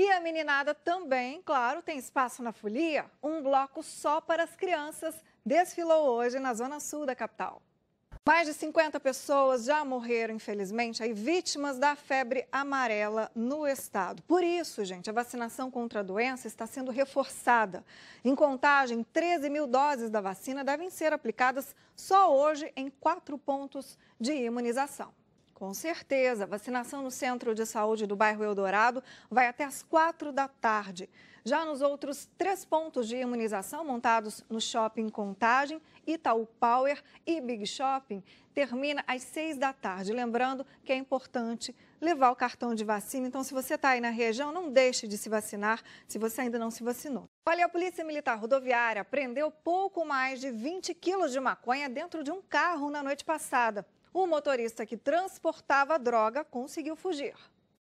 E a meninada também, claro, tem espaço na folia. Um bloco só para as crianças desfilou hoje na zona sul da capital. Mais de 50 pessoas já morreram, infelizmente, aí vítimas da febre amarela no estado. Por isso, gente, a vacinação contra a doença está sendo reforçada. Em contagem, 13 mil doses da vacina devem ser aplicadas só hoje em quatro pontos de imunização. Com certeza. Vacinação no Centro de Saúde do bairro Eldorado vai até as quatro da tarde. Já nos outros três pontos de imunização montados no Shopping Contagem, Itaú Power e Big Shopping, termina às seis da tarde. Lembrando que é importante levar o cartão de vacina. Então, se você está aí na região, não deixe de se vacinar se você ainda não se vacinou. Olha, a Polícia Militar Rodoviária prendeu pouco mais de 20 quilos de maconha dentro de um carro na noite passada. O motorista que transportava a droga conseguiu fugir.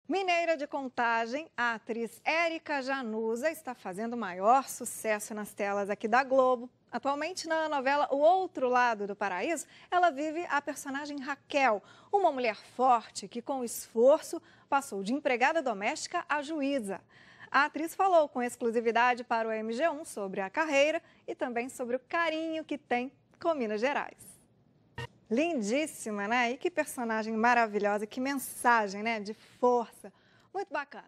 Mineira de Contagem, a atriz Érica Januza está fazendo maior sucesso nas telas aqui da Globo. Atualmente, na novela O Outro Lado do Paraíso, ela vive a personagem Raquel, uma mulher forte que, com esforço, passou de empregada doméstica a juíza. A atriz falou com exclusividade para o MG1 sobre a carreira e também sobre o carinho que tem com Minas Gerais. Lindíssima, né? E que personagem maravilhosa, que mensagem, né? De força. Muito bacana.